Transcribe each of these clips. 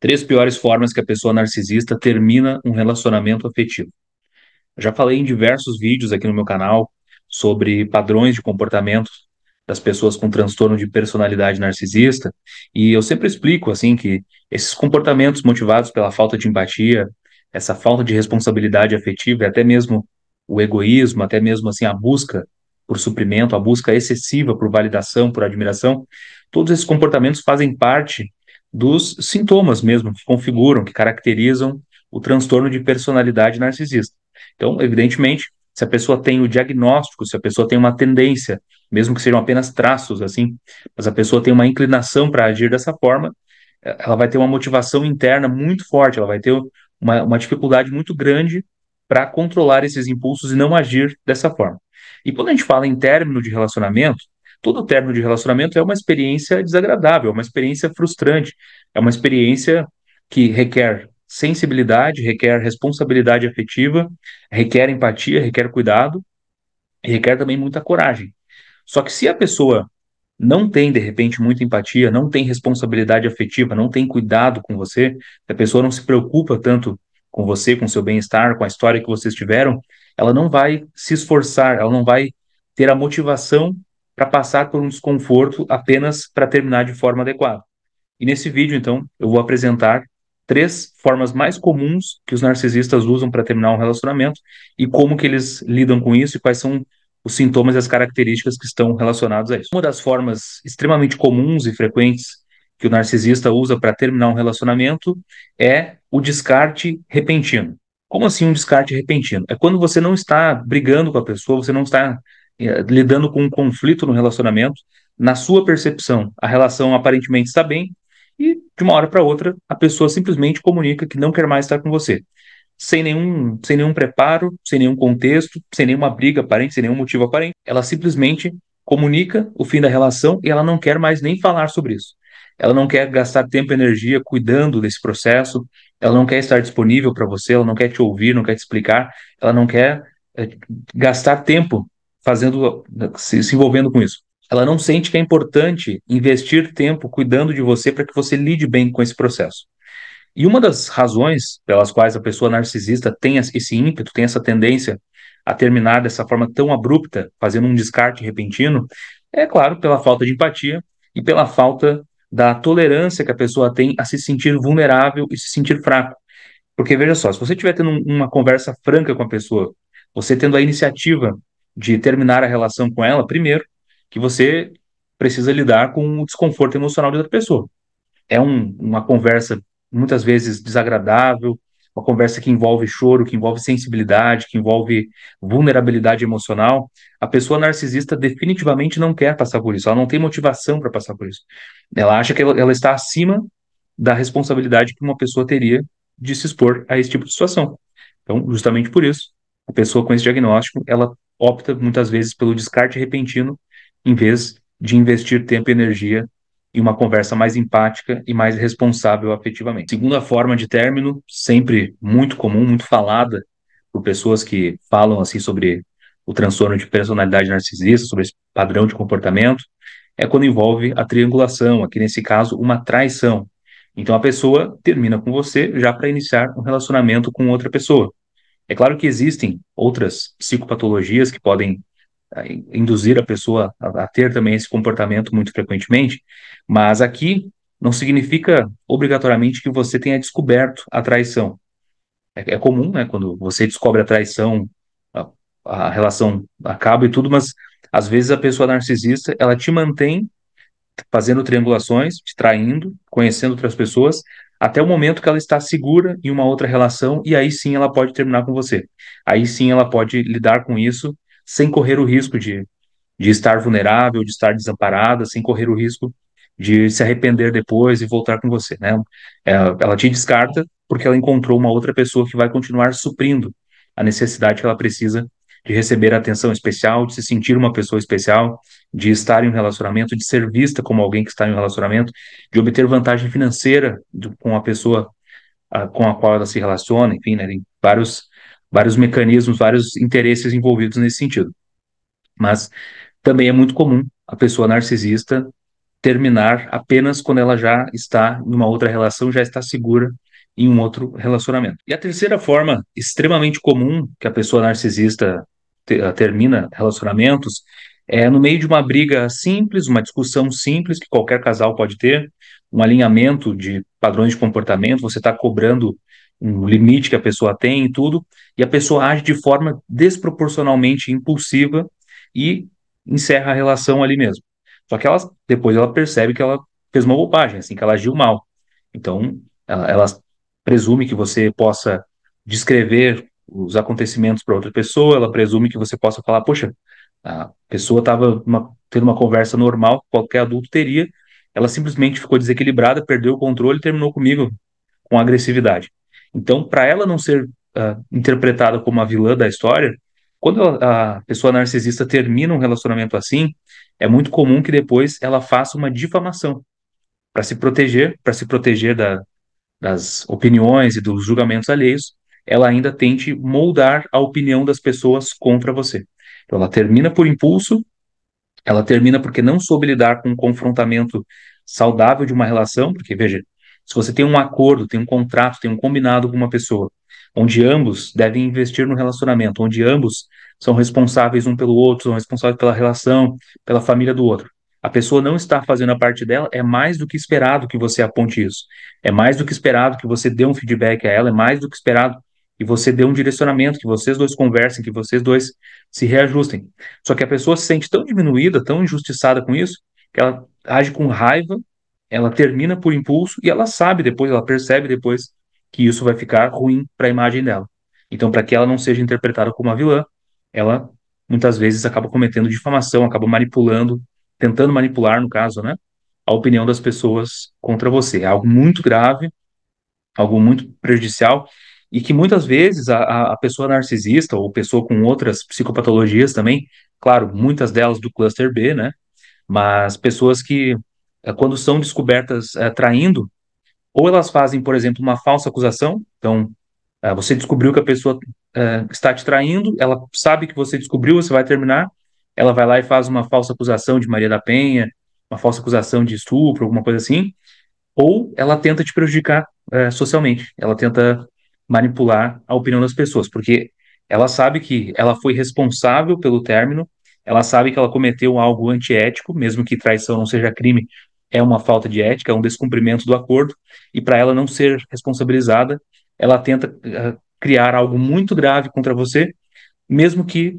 Três piores formas que a pessoa narcisista termina um relacionamento afetivo. Eu já falei em diversos vídeos aqui no meu canal sobre padrões de comportamento das pessoas com transtorno de personalidade narcisista, e eu sempre explico assim que esses comportamentos motivados pela falta de empatia, essa falta de responsabilidade afetiva e até mesmo o egoísmo, até mesmo assim a busca por suprimento, a busca excessiva por validação, por admiração, todos esses comportamentos fazem parte dos sintomas mesmo que configuram, que caracterizam o transtorno de personalidade narcisista. Então, evidentemente, se a pessoa tem o diagnóstico, se a pessoa tem uma tendência, mesmo que sejam apenas traços assim, mas a pessoa tem uma inclinação para agir dessa forma, é, ela vai ter uma motivação interna muito forte, ela vai ter uma, uma dificuldade muito grande para controlar esses impulsos e não agir dessa forma. E quando a gente fala em término de relacionamento, todo término de relacionamento é uma experiência desagradável, é uma experiência frustrante, é uma experiência que requer sensibilidade, requer responsabilidade afetiva, requer empatia, requer cuidado e requer também muita coragem. Só que se a pessoa não tem, de repente, muita empatia, não tem responsabilidade afetiva, não tem cuidado com você, a pessoa não se preocupa tanto com você, com seu bem-estar, com a história que vocês tiveram, ela não vai se esforçar, ela não vai ter a motivação para passar por um desconforto apenas para terminar de forma adequada. E nesse vídeo, então, eu vou apresentar três formas mais comuns que os narcisistas usam para terminar um relacionamento e como que eles lidam com isso e quais são os sintomas e as características que estão relacionados a isso. Uma das formas extremamente comuns e frequentes que o narcisista usa para terminar um relacionamento é o descarte repentino. Como assim um descarte repentino? É quando você não está brigando com a pessoa, você não está é, lidando com um conflito no relacionamento, na sua percepção, a relação aparentemente está bem e de uma hora para outra a pessoa simplesmente comunica que não quer mais estar com você, sem nenhum, sem nenhum preparo, sem nenhum contexto, sem nenhuma briga aparente, sem nenhum motivo aparente. Ela simplesmente comunica o fim da relação e ela não quer mais nem falar sobre isso. Ela não quer gastar tempo e energia cuidando desse processo, ela não quer estar disponível para você, ela não quer te ouvir, não quer te explicar, ela não quer é, gastar tempo fazendo, se, se envolvendo com isso. Ela não sente que é importante investir tempo cuidando de você para que você lide bem com esse processo. E uma das razões pelas quais a pessoa narcisista tem esse ímpeto, tem essa tendência a terminar dessa forma tão abrupta, fazendo um descarte repentino, é claro, pela falta de empatia e pela falta da tolerância que a pessoa tem a se sentir vulnerável e se sentir fraco. Porque veja só, se você estiver tendo uma conversa franca com a pessoa, você tendo a iniciativa de terminar a relação com ela, primeiro, que você precisa lidar com o desconforto emocional de outra pessoa. É um, uma conversa muitas vezes desagradável, uma conversa que envolve choro, que envolve sensibilidade, que envolve vulnerabilidade emocional. A pessoa narcisista definitivamente não quer passar por isso, ela não tem motivação para passar por isso. Ela acha que ela está acima da responsabilidade que uma pessoa teria de se expor a esse tipo de situação. Então, justamente por isso, a pessoa com esse diagnóstico, ela opta muitas vezes pelo descarte repentino em vez de investir tempo e energia em uma conversa mais empática e mais responsável afetivamente. Segunda forma de término, sempre muito comum, muito falada por pessoas que falam assim sobre o transtorno de personalidade narcisista, sobre esse padrão de comportamento, é quando envolve a triangulação, aqui nesse caso, uma traição. Então a pessoa termina com você já para iniciar um relacionamento com outra pessoa. É claro que existem outras psicopatologias que podem ah, induzir a pessoa a, ter também esse comportamento muito frequentemente, mas aqui não significa obrigatoriamente que você tenha descoberto a traição. É, é comum, né, quando você descobre a traição, a, a, relação acaba e tudo, mas às vezes a pessoa narcisista, ela te mantém fazendo triangulações, te traindo, conhecendo outras pessoas, até o momento que ela está segura em uma outra relação e aí sim ela pode terminar com você. Aí sim ela pode lidar com isso sem correr o risco de, de estar vulnerável, de estar desamparada, sem correr o risco de se arrepender depois e voltar com você, né? É, ela te descarta porque ela encontrou uma outra pessoa que vai continuar suprindo a necessidade que ela precisa de receber atenção especial, de se sentir uma pessoa especial, de estar em um relacionamento, de ser vista como alguém que está em um relacionamento, de obter vantagem financeira de, com a pessoa a, ah, com a qual ela se relaciona, enfim, né, tem vários, vários mecanismos, vários interesses envolvidos nesse sentido. Mas também é muito comum a pessoa narcisista terminar apenas quando ela já está em uma outra relação, já está segura em um outro relacionamento. E a terceira forma extremamente comum que a pessoa narcisista te ah, termina relacionamentos é, no meio de uma briga simples, uma discussão simples que qualquer casal pode ter, um alinhamento de padrões de comportamento, você está cobrando um limite que a pessoa tem e tudo, e a pessoa age de forma desproporcionalmente impulsiva e encerra a relação ali mesmo. Só que ela, depois ela percebe que ela fez uma bobagem, assim, que ela agiu mal. Então, ela, ela presume que você possa descrever os acontecimentos para outra pessoa, ela presume que você possa falar, poxa, a pessoa estava tendo uma conversa normal, qualquer adulto teria, ela simplesmente ficou desequilibrada, perdeu o controle e terminou comigo com agressividade. Então, para ela não ser uh, interpretada como a vilã da história, quando a pessoa narcisista termina um relacionamento assim, é muito comum que depois ela faça uma difamação para se proteger, para se proteger da, das opiniões e dos julgamentos alheios, ela ainda tente moldar a opinião das pessoas contra você. Então ela termina por impulso, ela termina porque não soube lidar com um confrontamento saudável de uma relação, porque veja, se você tem um acordo, tem um contrato, tem um combinado com uma pessoa, onde ambos devem investir no relacionamento, onde ambos são responsáveis um pelo outro, são responsáveis pela relação, pela família do outro. A pessoa não está fazendo a parte dela, é mais do que esperado que você aponte isso. É mais do que esperado que você dê um feedback a ela, é mais do que esperado e você dê um direcionamento, que vocês dois conversem, que vocês dois se reajustem. Só que a pessoa se sente tão diminuída, tão injustiçada com isso, que ela age com raiva, ela termina por impulso e ela sabe depois, ela percebe depois que isso vai ficar ruim para a imagem dela. Então, para que ela não seja interpretada como uma vilã, ela muitas vezes acaba cometendo difamação, acaba manipulando, tentando manipular, no caso, né, a opinião das pessoas contra você. É algo muito grave, algo muito prejudicial e que muitas vezes a, a pessoa narcisista ou pessoa com outras psicopatologias também, claro, muitas delas do cluster B, né? Mas pessoas que, eh, quando são descobertas é, traindo, ou elas fazem, por exemplo, uma falsa acusação, então é, você descobriu que a pessoa é, está te traindo, ela sabe que você descobriu, você vai terminar, ela vai lá e faz uma falsa acusação de Maria da Penha, uma falsa acusação de estupro, alguma coisa assim, ou ela tenta te prejudicar socialmente, ela tenta manipular a opinião das pessoas, porque ela sabe que ela foi responsável pelo término, ela sabe que ela cometeu algo antiético, mesmo que traição não seja crime, é uma falta de ética, é um descumprimento do acordo, e para ela não ser responsabilizada, ela tenta uh, criar algo muito grave contra você, mesmo que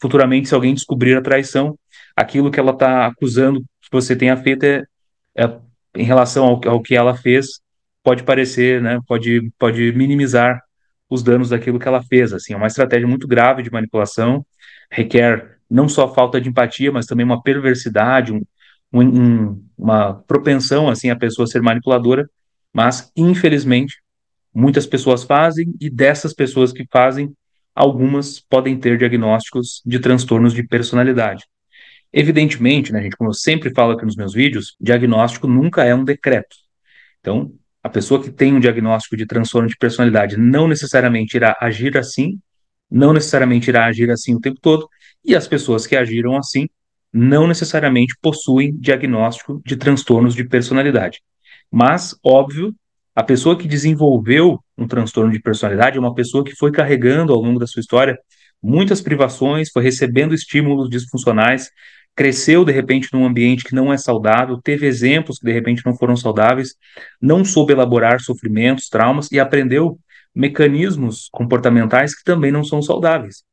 futuramente, se alguém descobrir a traição, aquilo que ela está acusando que você tenha feito é, é, em relação ao, ao que ela fez, pode parecer, né, pode, pode minimizar os danos daquilo que ela fez. Assim, é uma estratégia muito grave de manipulação, requer não só falta de empatia, mas também uma perversidade, um, um, uma propensão assim a pessoa ser manipuladora. Mas infelizmente muitas pessoas fazem e dessas pessoas que fazem, algumas podem ter diagnósticos de transtornos de personalidade. Evidentemente, né, gente, como eu sempre falo aqui nos meus vídeos, diagnóstico nunca é um decreto. Então, a pessoa que tem um diagnóstico de transtorno de personalidade não necessariamente irá agir assim, não necessariamente irá agir assim o tempo todo, e as pessoas que agiram assim não necessariamente possuem diagnóstico de transtornos de personalidade. Mas, óbvio, a pessoa que desenvolveu um transtorno de personalidade é uma pessoa que foi carregando ao longo da sua história muitas privações, foi recebendo estímulos disfuncionais, cresceu de repente num ambiente que não é saudável, teve exemplos que de repente não foram saudáveis, não soube elaborar sofrimentos, traumas e aprendeu mecanismos comportamentais que também não são saudáveis.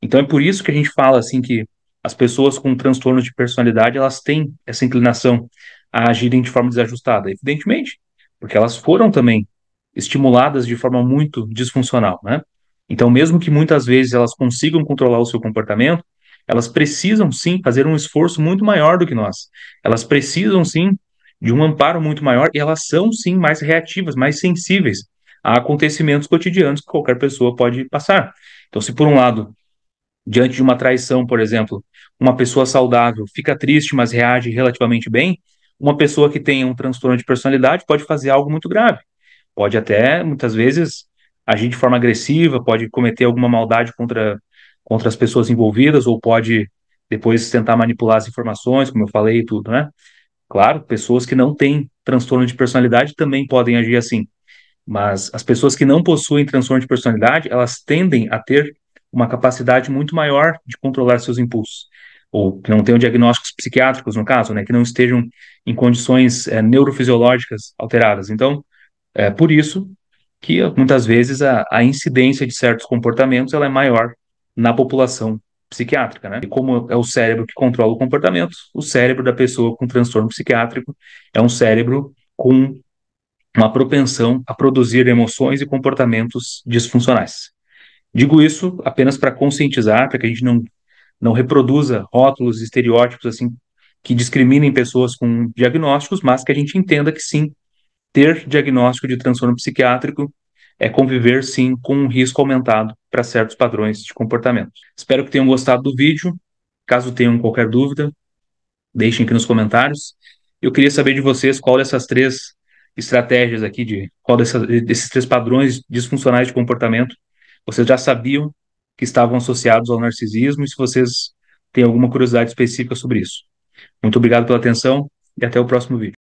Então é por isso que a gente fala assim que as pessoas com transtornos de personalidade, elas têm essa inclinação a agirem de forma desajustada, evidentemente, porque elas foram também estimuladas de forma muito disfuncional, né? Então, mesmo que muitas vezes elas consigam controlar o seu comportamento, elas precisam sim fazer um esforço muito maior do que nós. Elas precisam sim de um amparo muito maior e elas são sim mais reativas, mais sensíveis a acontecimentos cotidianos que qualquer pessoa pode passar. Então, se por um lado, diante de uma traição, por exemplo, uma pessoa saudável fica triste, mas reage relativamente bem, uma pessoa que tem um transtorno de personalidade pode fazer algo muito grave. Pode até, muitas vezes, agir de forma agressiva, pode cometer alguma maldade contra contra as pessoas envolvidas ou pode depois tentar manipular as informações, como eu falei e tudo, né? Claro, pessoas que não têm transtorno de personalidade também podem agir assim. Mas as pessoas que não possuem transtorno de personalidade, elas tendem a ter uma capacidade muito maior de controlar seus impulsos. Ou que não tenham diagnósticos psiquiátricos, no caso, né? Que não estejam em condições é, neurofisiológicas alteradas. Então, é por isso que muitas vezes a, a incidência de certos comportamentos ela é maior na população psiquiátrica, né? E como é o cérebro que controla o comportamento, o cérebro da pessoa com transtorno psiquiátrico é um cérebro com uma propensão a produzir emoções e comportamentos disfuncionais. Digo isso apenas para conscientizar, para que a gente não, não reproduza rótulos e estereótipos assim que discriminem pessoas com diagnósticos, mas que a gente entenda que sim, ter diagnóstico de transtorno psiquiátrico é conviver sim com um risco aumentado para certos padrões de comportamento. Espero que tenham gostado do vídeo. Caso tenham qualquer dúvida, deixem aqui nos comentários. Eu queria saber de vocês qual dessas três estratégias aqui, de qual dessas, desses três padrões disfuncionais de comportamento vocês já sabiam que estavam associados ao narcisismo e se vocês têm alguma curiosidade específica sobre isso. Muito obrigado pela atenção e até o próximo vídeo.